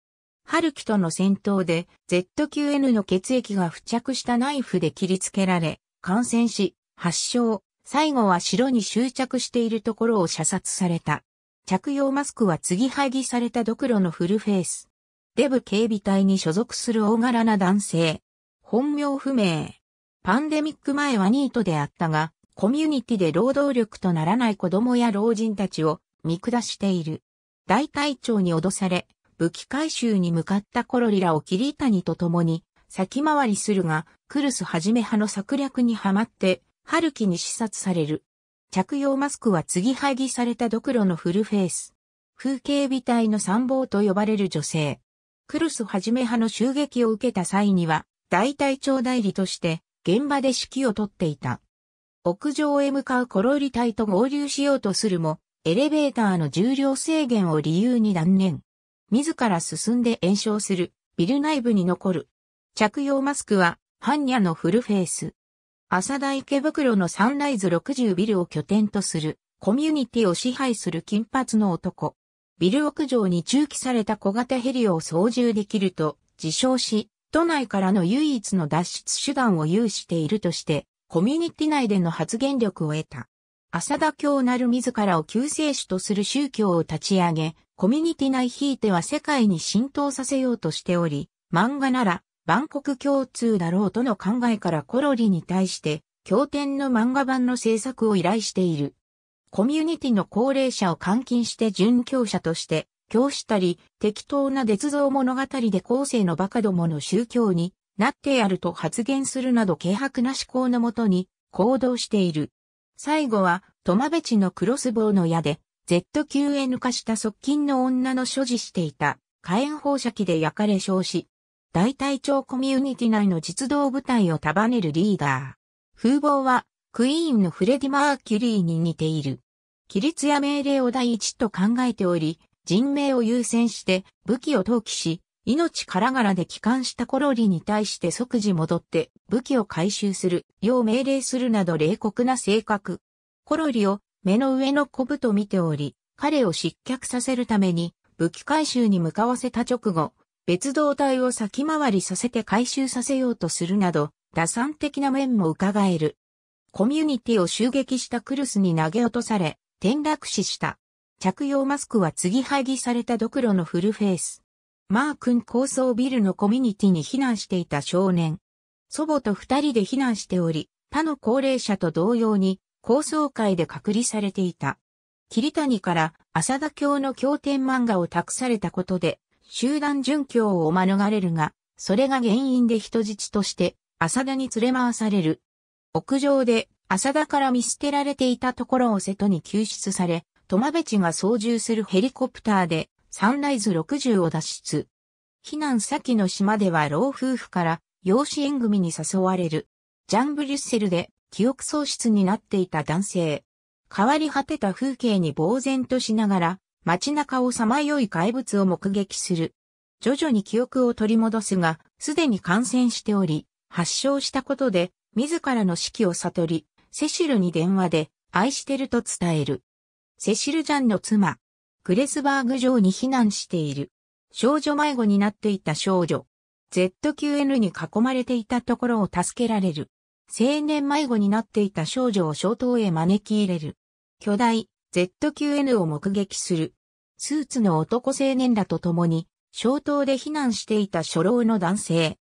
Speaker 1: ハルキとの戦闘で ZQN の血液が付着したナイフで切りつけられ、感染し、発症、最後は城に執着しているところを射殺された。着用マスクは継ぎはぎされたドクロのフルフェイス。デブ警備隊に所属する大柄な男性。本名不明。パンデミック前はニートであったが、コミュニティで労働力とならない子供や老人たちを見下している。大隊長に脅され、武器回収に向かったコロリラをキリタニと共に先回りするが、クルスはじめ派の策略にはまって、ハルキに視察される。着用マスクは継ぎはぎされたドクロのフルフェイス。風景美隊の参謀と呼ばれる女性。クルスはじめ派の襲撃を受けた際には、大隊長代理として、現場で指揮を取っていた。屋上へ向かうコロリ隊と合流しようとするも、エレベーターの重量制限を理由に断念。自ら進んで延焼する、ビル内部に残る。着用マスクは、般若のフルフェイス。浅田池袋のサンライズ60ビルを拠点とする、コミュニティを支配する金髪の男。ビル屋上に駐機された小型ヘリを操縦できると自称し、都内からの唯一の脱出手段を有しているとして、コミュニティ内での発言力を得た。浅田京なる自らを救世主とする宗教を立ち上げ、コミュニティ内ひいては世界に浸透させようとしており、漫画なら万国共通だろうとの考えからコロリに対して、経典の漫画版の制作を依頼している。コミュニティの高齢者を監禁して殉教者として教したり、適当な絶造物語で後世のバカどもの宗教になってやると発言するなど軽薄な思考のもとに行動している。最後は、トマベチのクロスボウの矢で、ZQN 化した側近の女の所持していた火炎放射器で焼かれ焼死。大隊長コミュニティ内の実動部隊を束ねるリーダー。風貌は、クイーンのフレディ・マーキュリーに似ている。規律や命令を第一と考えており、人命を優先して武器を投棄し、命からがらで帰還したコロリに対して即時戻って武器を回収するよう命令するなど冷酷な性格。コロリを目の上のコブと見ており、彼を失脚させるために武器回収に向かわせた直後、別動隊を先回りさせて回収させようとするなど、打算的な面も伺える。コミュニティを襲撃したクルスに投げ落とされ、転落死した。着用マスクは継ぎはぎされたドクロのフルフェイス。マー君高層ビルのコミュニティに避難していた少年。祖母と二人で避難しており、他の高齢者と同様に高層階で隔離されていた。桐谷から浅田教の経典漫画を託されたことで、集団殉教を免れるが、それが原因で人質として浅田に連れ回される。屋上で浅田から見捨てられていたところを瀬戸に救出され、マベ地が操縦するヘリコプターでサンライズ60を脱出。避難先の島では老夫婦から養子縁組に誘われる。ジャン・ブリュッセルで記憶喪失になっていた男性。変わり果てた風景に呆然としながら街中をさまよい怪物を目撃する。徐々に記憶を取り戻すが、すでに感染しており、発症したことで、自らの死期を悟り、セシルに電話で、愛してると伝える。セシル・ジャンの妻、グレスバーグ城に避難している。少女迷子になっていた少女。ZQN に囲まれていたところを助けられる。青年迷子になっていた少女を小島へ招き入れる。巨大 ZQN を目撃する。スーツの男青年らと共に、小島で避難していた初老の男性。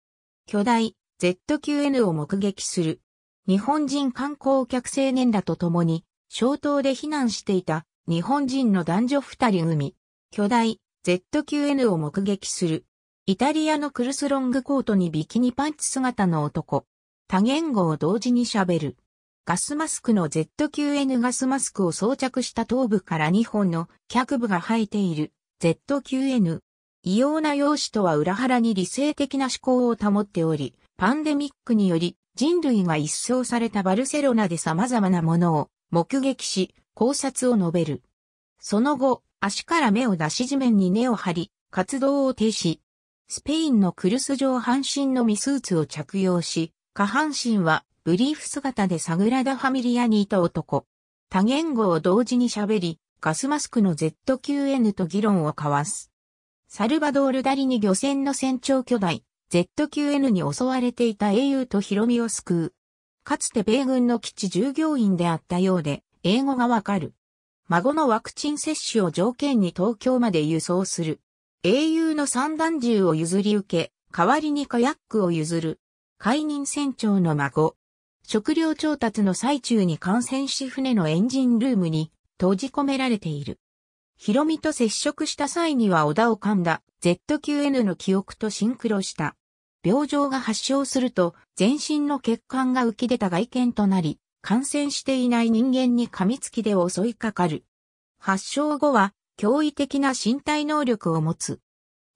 Speaker 1: 巨大 ZQN を目撃する。日本人観光客青年らと共に、小島で避難していた日本人の男女二人組、巨大 ZQN を目撃する。イタリアのクルスロングコートにビキニパンツ姿の男。多言語を同時に喋る。ガスマスクの ZQN ガスマスクを装着した頭部から2本の脚部が生えている ZQN。異様な容姿とは裏腹に理性的な思考を保っており、パンデミックにより人類が一掃されたバルセロナで様々なものを目撃し、考察を述べる。その後、足から目を出し地面に根を張り、活動を停止。スペインのクルス上半身のミスーツを着用し、下半身はブリーフ姿でサグラダ・ファミリアにいた男。多言語を同時に喋り、ガスマスクの ZQN と議論を交わす。サルバドール・ダリに漁船の船長巨大、ZQN に襲われていた英雄とヒロミを救う。かつて米軍の基地従業員であったようで、英語がわかる。孫のワクチン接種を条件に東京まで輸送する。英雄の散弾銃を譲り受け、代わりにカヤックを譲る。解任船長の孫。食料調達の最中に感染し船のエンジンルームに閉じ込められている。ヒロミと接触した際には小田を噛んだ ZQN の記憶とシンクロした。病状が発症すると、全身の血管が浮き出た外見となり、感染していない人間に噛みつきで襲いかかる。発症後は、驚異的な身体能力を持つ。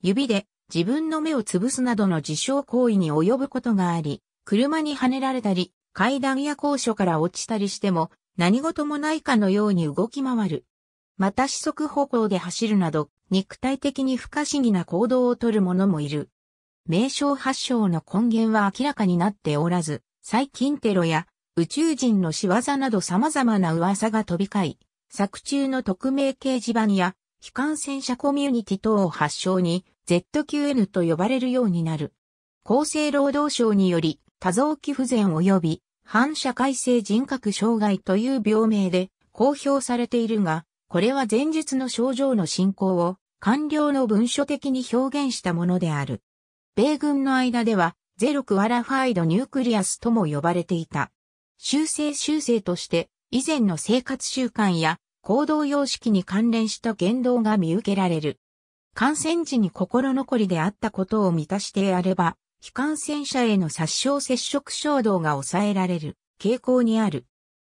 Speaker 1: 指で自分の目を潰すなどの自傷行為に及ぶことがあり、車にはねられたり、階段や高所から落ちたりしても、何事もないかのように動き回る。また四足歩行で走るなど、肉体的に不可思議な行動をとる者もいる。名称発祥の根源は明らかになっておらず、最近テロや宇宙人の仕業など様々な噂が飛び交い、作中の匿名掲示板や機関戦車コミュニティ等を発祥に ZQN と呼ばれるようになる。厚生労働省により多臓器不全及び反社会性人格障害という病名で公表されているが、これは前述の症状の進行を官僚の文書的に表現したものである。米軍の間では、ゼロクワラファイドニュークリアスとも呼ばれていた。修正修正として、以前の生活習慣や行動様式に関連した言動が見受けられる。感染時に心残りであったことを満たしてやれば、非感染者への殺傷接触衝動が抑えられる傾向にある。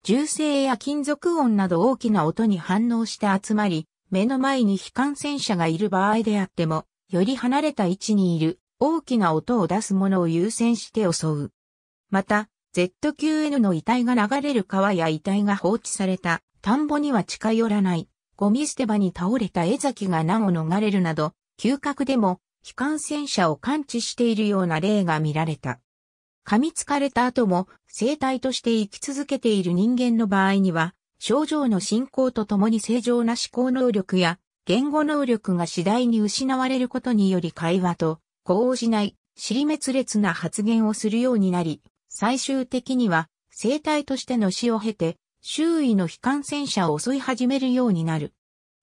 Speaker 1: 銃声や金属音など大きな音に反応して集まり、目の前に非感染者がいる場合であっても、より離れた位置にいる大きな音を出すものを優先して襲う。また、ZQN の遺体が流れる川や遺体が放置された田んぼには近寄らない、ゴミ捨て場に倒れた江崎が難を逃れるなど、嗅覚でも非感染者を感知しているような例が見られた。噛みつかれた後も生体として生き続けている人間の場合には、症状の進行とともに正常な思考能力や言語能力が次第に失われることにより会話と呼応しない、尻滅裂な発言をするようになり、最終的には、生体としての死を経て、周囲の非感染者を襲い始めるようになる。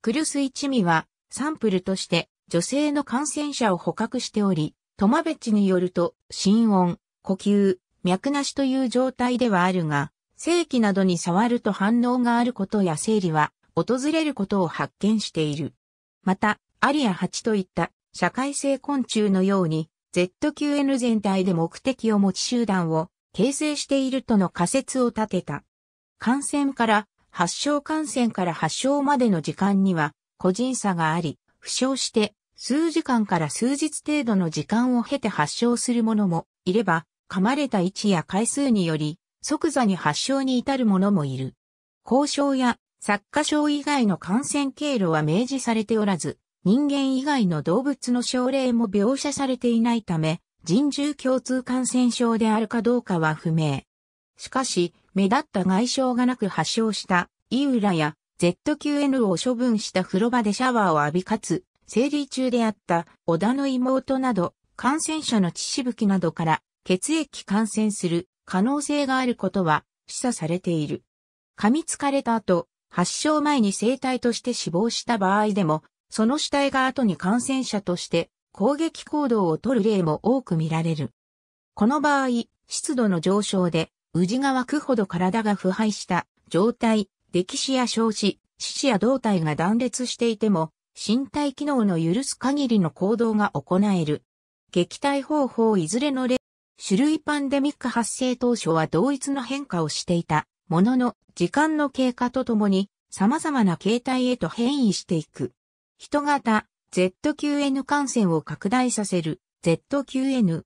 Speaker 1: クルス一味は、サンプルとして、女性の感染者を捕獲しており、トマベッチによると、心音、呼吸、脈なしという状態ではあるが、性器などに触ると反応があることや生理は、訪れることを発見している。また、アリア8といった社会性昆虫のように ZQN 全体で目的を持ち集団を形成しているとの仮説を立てた。感染から発症感染から発症までの時間には個人差があり、負傷して数時間から数日程度の時間を経て発症する者もいれば、噛まれた位置や回数により即座に発症に至る者もいる。交渉や作家症以外の感染経路は明示されておらず、人間以外の動物の症例も描写されていないため、人獣共通感染症であるかどうかは不明。しかし、目立った外傷がなく発症したイウラや ZQN を処分した風呂場でシャワーを浴びかつ、生理中であった小田の妹など、感染者の血しぶきなどから血液感染する可能性があることは示唆されている。噛みつかれた後、発症前に生体として死亡した場合でもその死体が後に感染者として攻撃行動をとる例も多く見られる。この場合、湿度の上昇で、宇治が湧くほど体が腐敗した状態、溺死や焼死、死死や胴体が断裂していても、身体機能の許す限りの行動が行える。撃退方法いずれの例、種類パンデミック発生当初は同一の変化をしていたものの、時間の経過とともに様々な形態へと変異していく。人型 ZQN 感染を拡大させる ZQN。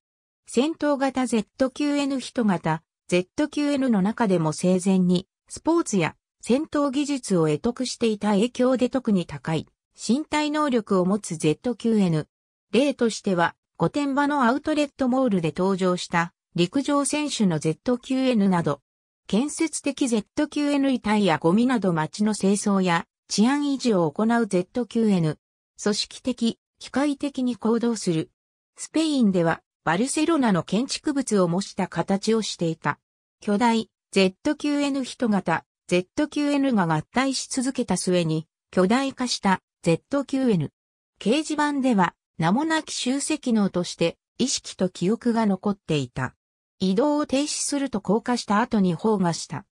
Speaker 1: 戦闘型 ZQN 人型 ZQN の中でも生前にスポーツや戦闘技術を得得していた影響で特に高い身体能力を持つ ZQN。例としては御殿場のアウトレットモールで登場した陸上選手の ZQN など建設的 ZQN 遺体やゴミなど街の清掃や治安維持を行う ZQN、組織的、機械的に行動する。スペインではバルセロナの建築物を模した形をしていた。巨大 ZQN 人型 ZQN が合体し続けた末に巨大化した ZQN。掲示板では名もなき集積能として意識と記憶が残っていた。移動を停止すると降下した後に放火した。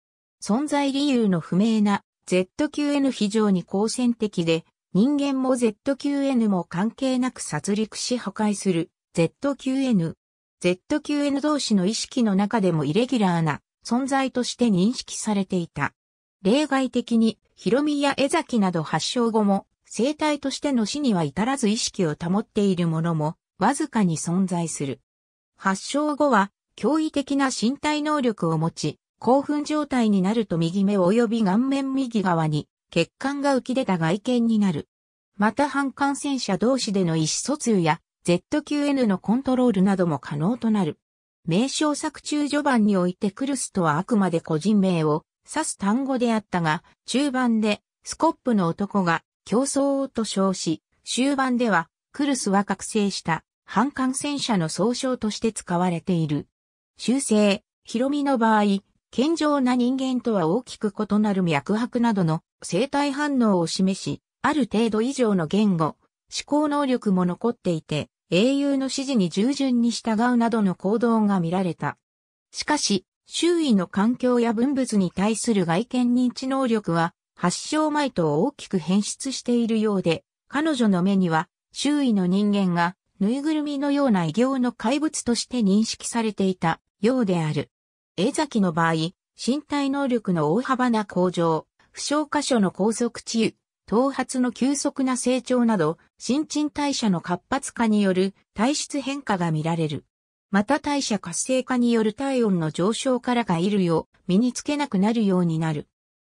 Speaker 1: 存在理由の不明な ZQN 非常に好戦的で、人間も ZQN も関係なく殺戮し破壊する ZQN。ZQN 同士の意識の中でもイレギュラーな存在として認識されていた。例外的に、ヒロミや江崎など発症後も、生体としての死には至らず意識を保っているものも、わずかに存在する。発症後は、驚異的な身体能力を持ち、興奮状態になると右目及び顔面右側に血管が浮き出た外見になる。また反感染者同士での意思疎通や ZQN のコントロールなども可能となる。名称作中序盤においてクルスとはあくまで個人名を指す単語であったが、中盤でスコップの男が競争をと称し、終盤ではクルスは覚醒した反感染者の総称として使われている。修正、ヒロミの場合、健常な人間とは大きく異なる脈拍などの生体反応を示し、ある程度以上の言語、思考能力も残っていて、英雄の指示に従順に従うなどの行動が見られた。しかし、周囲の環境や文物に対する外見認知能力は、発症前と大きく変質しているようで、彼女の目には、周囲の人間が、ぬいぐるみのような異形の怪物として認識されていたようである。江崎の場合、身体能力の大幅な向上、負傷箇所の高速治癒、頭髪の急速な成長など、新陳代謝の活発化による体質変化が見られる。また代謝活性化による体温の上昇からがいるよう、身につけなくなるようになる。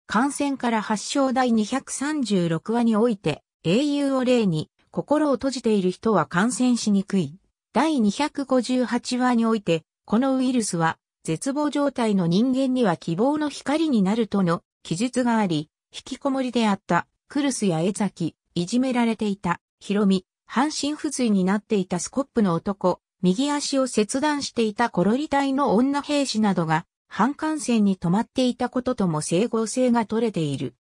Speaker 1: 感染から発症第236話において、英雄を例に、心を閉じている人は感染しにくい。第258話において、このウイルスは絶望状態の人間には希望の光になるとの記述があり、引きこもりであったクルスや江崎、いじめられていたヒロミ、半身不随になっていたスコップの男、右足を切断していたコロリ隊の女兵士などが、反感染に止まっていたこととも整合性が取れている。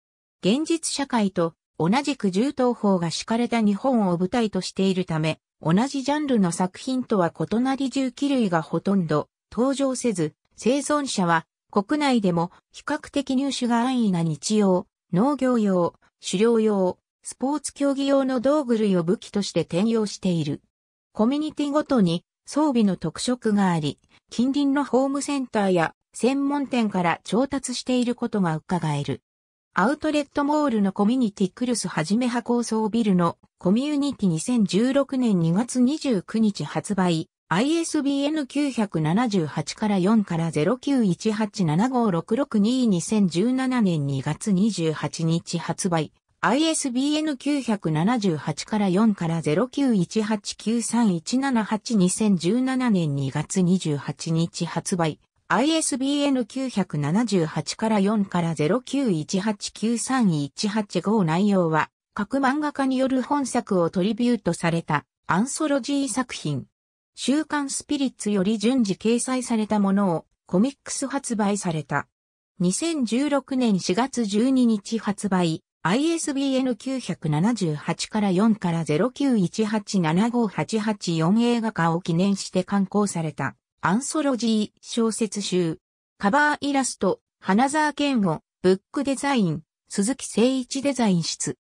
Speaker 1: 現実社会と同じく銃刀法が敷かれた日本を舞台としているため、同じジャンルの作品とは異なり銃器類がほとんど登場せず、生存者は国内でも比較的入手が安易な日用、農業用、狩猟用、スポーツ競技用の道具類を武器として転用している。コミュニティごとに装備の特色があり、近隣のホームセンターや専門店から調達していることが伺える。アウトレットモールのコミュニティクルスはじめ派構想ビルのコミュニティ2016年2月29日発売 ISBN 978から4から0 9 1 8 7 5 6 6 2 2 0 1 7年2月28日発売。ISBN 978から4から0 9 1 8 9 3 1 7 8 2 0 1 7年2月28日発売。ISBN 978から4から0918931885内容は、各漫画家による本作をトリビュートされたアンソロジー作品。週刊スピリッツより順次掲載されたものをコミックス発売された。2016年4月12日発売、ISBN 978から4から09187588映画化を記念して刊行された、アンソロジー小説集、カバーイラスト、花沢健吾、ブックデザイン、鈴木誠一デザイン室。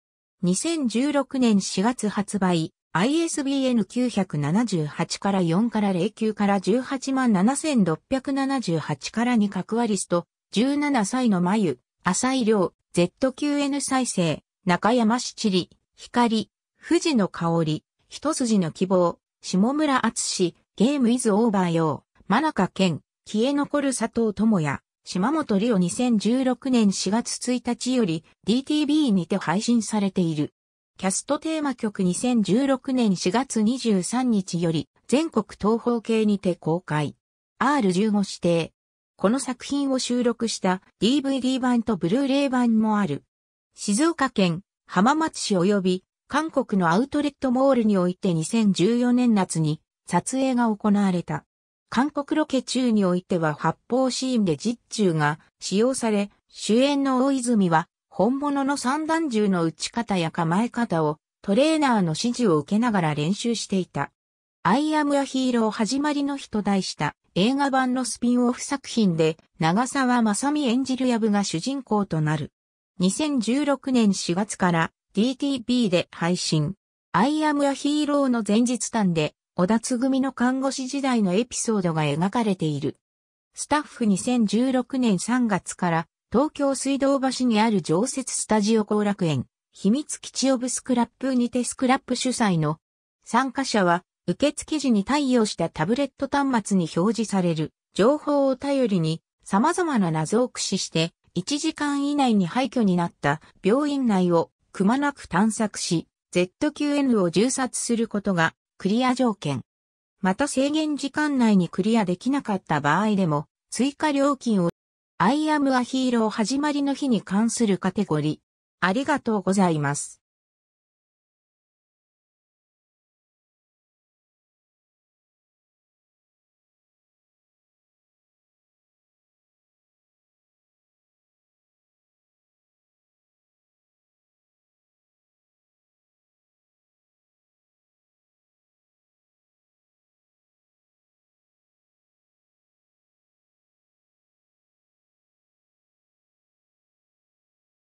Speaker 1: 2016年4月発売、ISBN 978から4から09から18万7678から2角割スト、17歳の眉、浅井亮、ZQN 再生、中山七里、光、富士の香り、一筋の希望、下村厚志、ゲームイズオーバー用、真中健、消え残る佐藤智也、島本里夫2016年4月1日より DTV にて配信されている。キャストテーマ曲2016年4月23日より全国東方系にて公開。R15 指定。この作品を収録した DVD 版とブルーレイ版もある。静岡県浜松市及び韓国のアウトレットモールにおいて2014年夏に撮影が行われた。韓国ロケ中においては発砲シーンで実中が使用され、主演の大泉は本物の三段銃の打ち方や構え方をトレーナーの指示を受けながら練習していた。アイアムアヒーロー始まりの日と題した映画版のスピンオフ作品で長澤まさみ演じるヤブが主人公となる。2016年4月から DTV で配信。アイアムアヒーローの前日談で小田つ組の看護師時代のエピソードが描かれている。スタッフ2016年3月から東京水道橋にある常設スタジオ後楽園、秘密基地オブスクラップにてスクラップ主催の参加者は受付時に対応したタブレット端末に表示される情報を頼りに様々な謎を駆使して1時間以内に廃墟になった病院内をくまなく探索し ZQN を銃殺することがクリア条件。また制限時間内にクリアできなかった場合でも追加料金を I am a hero 始まりの日に関するカテゴリー。ありがとうございます。